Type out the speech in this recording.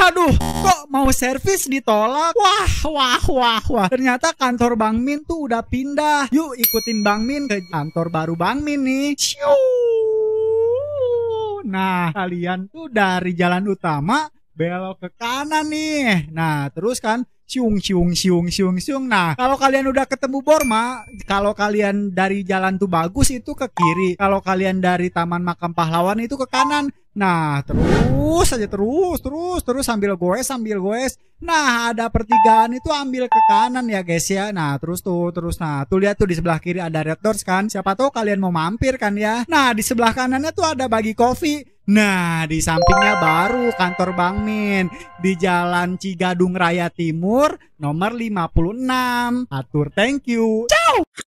Aduh kok mau servis ditolak? Wah, wah, wah, wah. Ternyata kantor Bang Min tuh udah pindah. Yuk ikutin Bang Min ke kantor baru Bang Min nih. Ciu. Nah, kalian tuh dari jalan utama belok ke kanan nih. Nah, terus kan siung siung siung siung siung nah kalau kalian udah ketemu Borma kalau kalian dari jalan tuh bagus itu ke kiri kalau kalian dari Taman Makam Pahlawan itu ke kanan Nah, terus saja terus, terus, terus sambil goes, sambil goes. Nah, ada pertigaan itu ambil ke kanan ya guys ya. Nah, terus tuh, terus. Nah, tuh lihat tuh di sebelah kiri ada red doors kan. Siapa tahu kalian mau mampir kan ya. Nah, di sebelah kanannya tuh ada bagi coffee Nah, di sampingnya baru kantor Bang Min di Jalan Cigadung Raya Timur nomor 56. Atur thank you. Ciao.